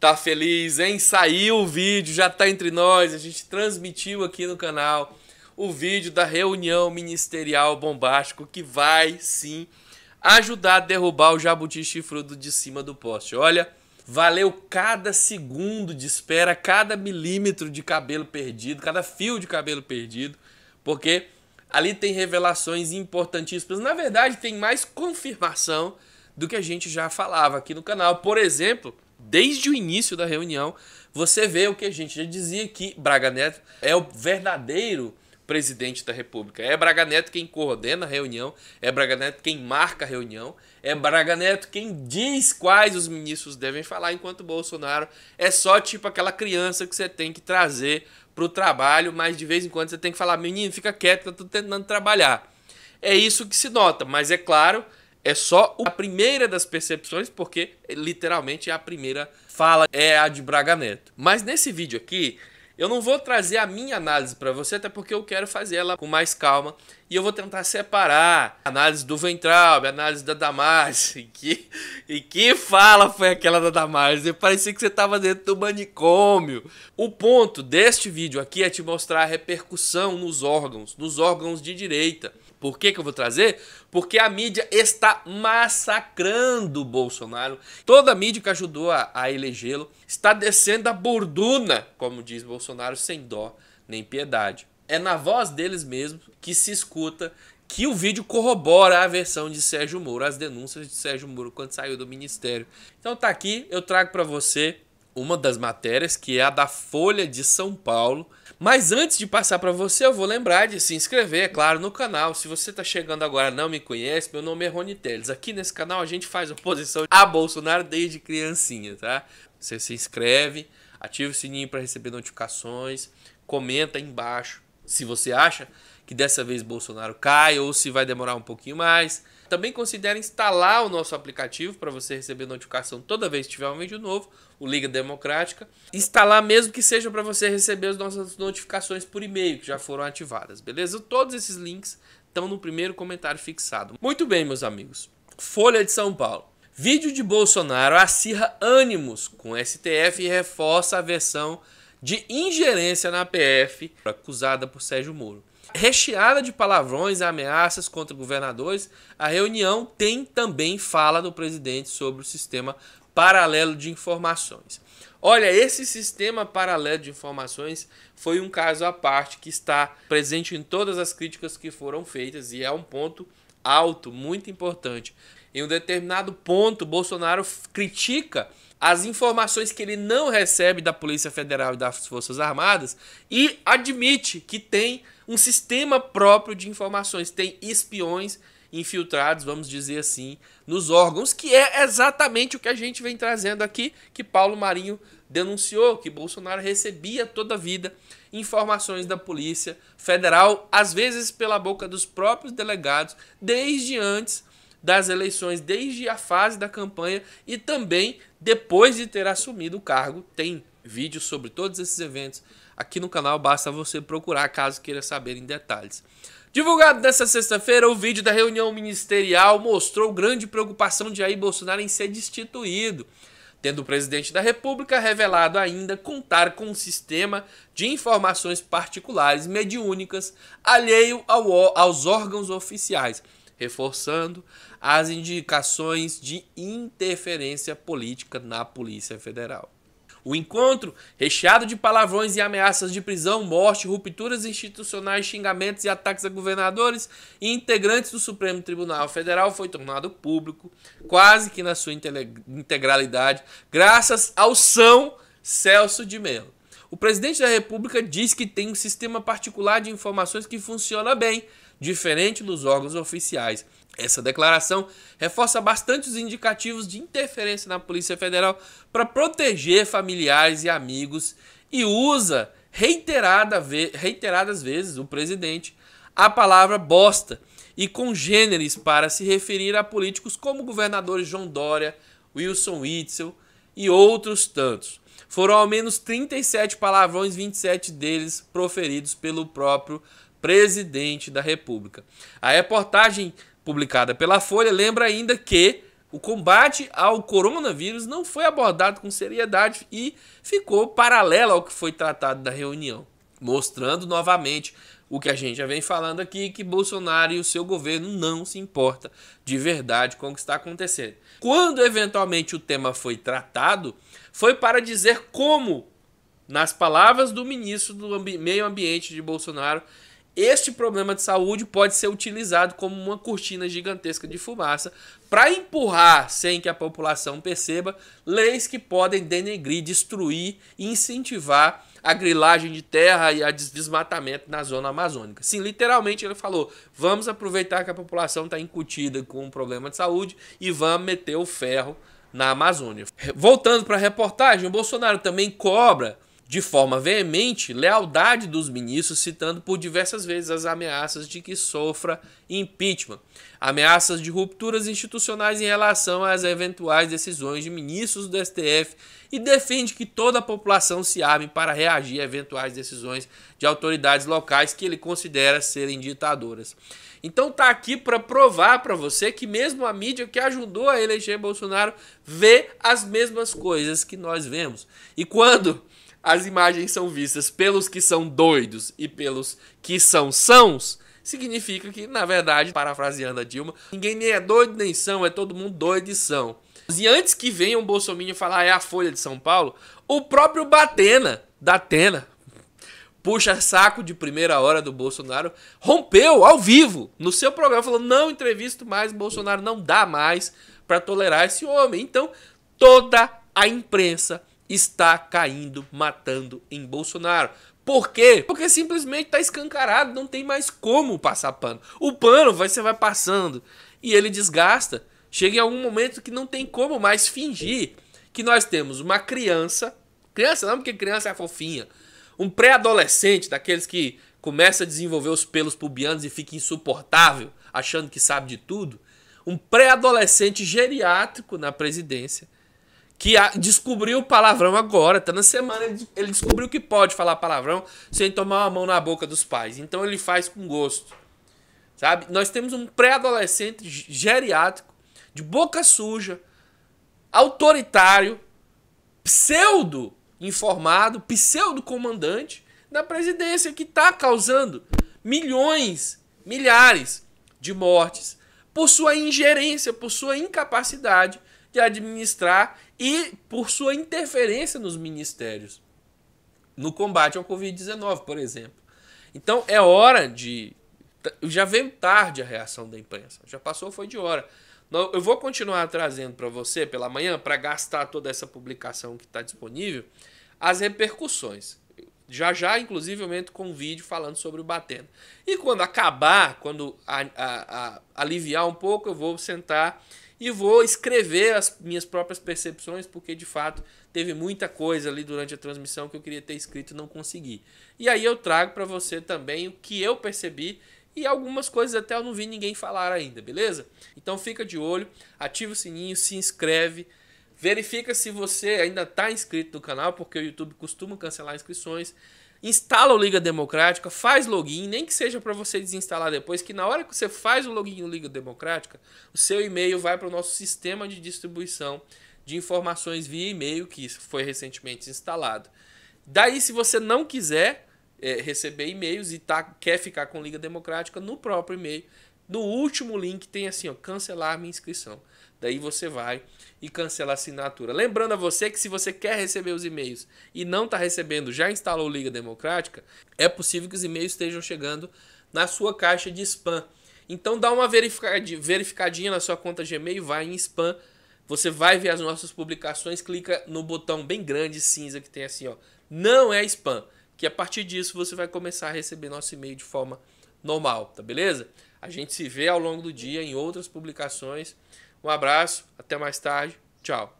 Tá feliz, hein? Saiu o vídeo, já tá entre nós. A gente transmitiu aqui no canal o vídeo da reunião ministerial bombástico que vai sim ajudar a derrubar o jabuti chifrudo de cima do poste. Olha, valeu cada segundo de espera, cada milímetro de cabelo perdido, cada fio de cabelo perdido, porque ali tem revelações importantíssimas. Na verdade, tem mais confirmação do que a gente já falava aqui no canal. Por exemplo, desde o início da reunião, você vê o que a gente já dizia que Braga Neto é o verdadeiro presidente da República. É Braga Neto quem coordena a reunião, é Braga Neto quem marca a reunião, é Braga Neto quem diz quais os ministros devem falar, enquanto Bolsonaro é só tipo aquela criança que você tem que trazer para o trabalho, mas de vez em quando você tem que falar: menino, fica quieto, eu estou tentando trabalhar. É isso que se nota, mas é claro é só a primeira das percepções, porque literalmente é a primeira fala é a de Braga Neto. Mas nesse vídeo aqui, eu não vou trazer a minha análise para você, até porque eu quero fazer ela com mais calma. E eu vou tentar separar a análise do Ventral, a análise da Damares. E que, e que fala foi aquela da Damares? parecia que você estava dentro do manicômio. O ponto deste vídeo aqui é te mostrar a repercussão nos órgãos, nos órgãos de direita. Por que, que eu vou trazer? Porque a mídia está massacrando o Bolsonaro. Toda a mídia que ajudou a, a elegê-lo está descendo a burduna, como diz Bolsonaro, sem dó nem piedade. É na voz deles mesmos que se escuta que o vídeo corrobora a versão de Sérgio Moro, as denúncias de Sérgio Moro quando saiu do ministério. Então tá aqui, eu trago para você uma das matérias, que é a da Folha de São Paulo. Mas antes de passar para você, eu vou lembrar de se inscrever, é claro, no canal. Se você está chegando agora não me conhece, meu nome é Rony Teles. Aqui nesse canal a gente faz oposição a Bolsonaro desde criancinha, tá? Você se inscreve, ativa o sininho para receber notificações, comenta aí embaixo se você acha que dessa vez Bolsonaro cai ou se vai demorar um pouquinho mais. Também considere instalar o nosso aplicativo para você receber notificação toda vez que tiver um vídeo novo o Liga Democrática. Instalar mesmo que seja para você receber as nossas notificações por e-mail, que já foram ativadas, beleza? Todos esses links estão no primeiro comentário fixado. Muito bem, meus amigos. Folha de São Paulo. Vídeo de Bolsonaro acirra ânimos com STF e reforça a versão de ingerência na PF acusada por Sérgio Moro. Recheada de palavrões e ameaças contra governadores, a reunião tem também fala do presidente sobre o sistema paralelo de informações. Olha, esse sistema paralelo de informações foi um caso à parte que está presente em todas as críticas que foram feitas e é um ponto alto, muito importante. Em um determinado ponto, Bolsonaro critica as informações que ele não recebe da Polícia Federal e das Forças Armadas e admite que tem um sistema próprio de informações, tem espiões infiltrados, vamos dizer assim, nos órgãos, que é exatamente o que a gente vem trazendo aqui, que Paulo Marinho denunciou que Bolsonaro recebia toda a vida informações da Polícia Federal, às vezes pela boca dos próprios delegados, desde antes das eleições, desde a fase da campanha e também depois de ter assumido o cargo. Tem vídeos sobre todos esses eventos Aqui no canal basta você procurar caso queira saber em detalhes. Divulgado nesta sexta-feira, o vídeo da reunião ministerial mostrou grande preocupação de Jair Bolsonaro em ser destituído, tendo o presidente da República revelado ainda contar com um sistema de informações particulares mediúnicas alheio ao, aos órgãos oficiais, reforçando as indicações de interferência política na Polícia Federal. O encontro, recheado de palavrões e ameaças de prisão, morte, rupturas institucionais, xingamentos e ataques a governadores e integrantes do Supremo Tribunal Federal, foi tornado público, quase que na sua integralidade, graças ao São Celso de Mello. O presidente da República diz que tem um sistema particular de informações que funciona bem, diferente dos órgãos oficiais essa declaração reforça bastante os indicativos de interferência na Polícia Federal para proteger familiares e amigos e usa reiterada ve reiteradas vezes o presidente a palavra bosta e congêneres para se referir a políticos como governadores João Dória, Wilson Witzel e outros tantos. Foram ao menos 37 palavrões, 27 deles proferidos pelo próprio presidente da República. A reportagem publicada pela Folha lembra ainda que o combate ao coronavírus não foi abordado com seriedade e ficou paralelo ao que foi tratado da reunião, mostrando novamente o que a gente já vem falando aqui, que Bolsonaro e o seu governo não se importa de verdade com o que está acontecendo. Quando eventualmente o tema foi tratado, foi para dizer como, nas palavras do ministro do Meio Ambiente de Bolsonaro, este problema de saúde pode ser utilizado como uma cortina gigantesca de fumaça para empurrar, sem que a população perceba, leis que podem denegrir, destruir e incentivar a grilagem de terra e a desmatamento na zona amazônica. Sim, literalmente ele falou: vamos aproveitar que a população está incutida com um problema de saúde e vamos meter o ferro na Amazônia. Voltando para a reportagem, o Bolsonaro também cobra de forma veemente lealdade dos ministros, citando por diversas vezes as ameaças de que sofra impeachment, ameaças de rupturas institucionais em relação às eventuais decisões de ministros do STF e defende que toda a população se arme para reagir a eventuais decisões de autoridades locais que ele considera serem ditadoras. Então tá aqui para provar para você que mesmo a mídia que ajudou a eleger Bolsonaro vê as mesmas coisas que nós vemos. E quando as imagens são vistas pelos que são doidos e pelos que são sãos, significa que, na verdade, parafraseando a Dilma, ninguém nem é doido nem são, é todo mundo doido e são. E antes que venha um Bolsonaro falar é a Folha de São Paulo, o próprio Batena, da Atena, puxa saco de primeira hora do Bolsonaro, rompeu ao vivo no seu programa, falou não entrevisto mais, Bolsonaro não dá mais para tolerar esse homem. Então, toda a imprensa está caindo, matando em Bolsonaro. Por quê? Porque simplesmente está escancarado, não tem mais como passar pano. O pano vai, você vai passando e ele desgasta. Chega em algum momento que não tem como mais fingir que nós temos uma criança, criança não porque criança é fofinha, um pré-adolescente daqueles que começa a desenvolver os pelos pubianos e fica insuportável, achando que sabe de tudo, um pré-adolescente geriátrico na presidência que a, descobriu o palavrão agora, tá na semana, ele, ele descobriu que pode falar palavrão sem tomar uma mão na boca dos pais. Então ele faz com gosto. Sabe? Nós temos um pré-adolescente geriátrico, de boca suja, autoritário, pseudo informado, pseudo comandante da presidência que está causando milhões, milhares de mortes por sua ingerência, por sua incapacidade de administrar e por sua interferência nos ministérios no combate ao Covid-19, por exemplo. Então é hora de. Já veio tarde a reação da imprensa, já passou, foi de hora. Eu vou continuar trazendo para você pela manhã, para gastar toda essa publicação que está disponível, as repercussões. Já já, inclusive, eu entro com um vídeo falando sobre o batendo. E quando acabar, quando a, a, a aliviar um pouco, eu vou sentar e vou escrever as minhas próprias percepções, porque de fato teve muita coisa ali durante a transmissão que eu queria ter escrito e não consegui. E aí eu trago para você também o que eu percebi e algumas coisas até eu não vi ninguém falar ainda, beleza? Então fica de olho, ativa o sininho, se inscreve, verifica se você ainda está inscrito no canal, porque o YouTube costuma cancelar inscrições instala o Liga Democrática, faz login, nem que seja para você desinstalar depois, que na hora que você faz o login no Liga Democrática, o seu e-mail vai para o nosso sistema de distribuição de informações via e-mail que foi recentemente instalado. Daí, se você não quiser é, receber e-mails e tá, quer ficar com Liga Democrática, no próprio e-mail no último link tem assim, ó, cancelar minha inscrição. Daí você vai e cancela a assinatura. Lembrando a você que se você quer receber os e-mails e não está recebendo, já instalou Liga Democrática, é possível que os e-mails estejam chegando na sua caixa de spam. Então dá uma verificadinha na sua conta Gmail, vai em spam, você vai ver as nossas publicações, clica no botão bem grande cinza que tem assim, ó, não é spam, que a partir disso você vai começar a receber nosso e-mail de forma normal, tá beleza? A gente se vê ao longo do dia em outras publicações. Um abraço, até mais tarde. Tchau.